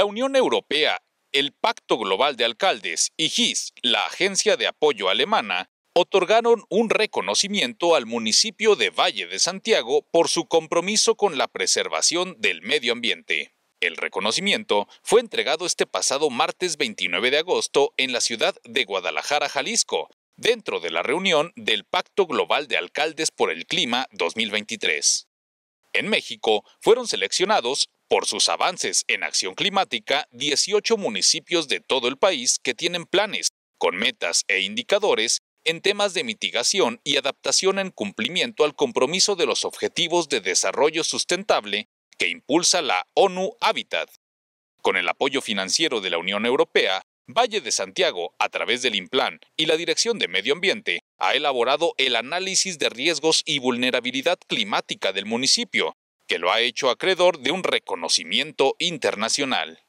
La Unión Europea, el Pacto Global de Alcaldes y GIS, la agencia de apoyo alemana, otorgaron un reconocimiento al municipio de Valle de Santiago por su compromiso con la preservación del medio ambiente. El reconocimiento fue entregado este pasado martes 29 de agosto en la ciudad de Guadalajara, Jalisco, dentro de la reunión del Pacto Global de Alcaldes por el Clima 2023. En México fueron seleccionados por sus avances en acción climática 18 municipios de todo el país que tienen planes, con metas e indicadores en temas de mitigación y adaptación en cumplimiento al compromiso de los Objetivos de Desarrollo Sustentable que impulsa la ONU hábitat Con el apoyo financiero de la Unión Europea, Valle de Santiago, a través del IMPLAN y la Dirección de Medio Ambiente, ha elaborado el análisis de riesgos y vulnerabilidad climática del municipio, que lo ha hecho acreedor de un reconocimiento internacional.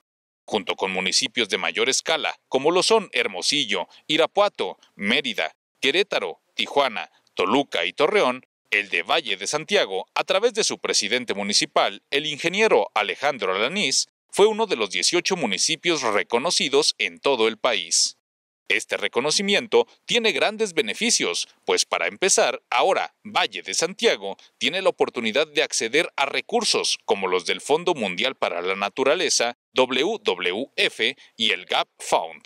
Junto con municipios de mayor escala, como lo son Hermosillo, Irapuato, Mérida, Querétaro, Tijuana, Toluca y Torreón, el de Valle de Santiago, a través de su presidente municipal, el ingeniero Alejandro Alanís, fue uno de los 18 municipios reconocidos en todo el país. Este reconocimiento tiene grandes beneficios, pues para empezar, ahora Valle de Santiago tiene la oportunidad de acceder a recursos como los del Fondo Mundial para la Naturaleza, WWF y el Gap Fund.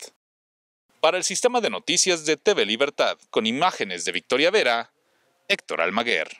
Para el sistema de noticias de TV Libertad, con imágenes de Victoria Vera, Héctor Almaguer.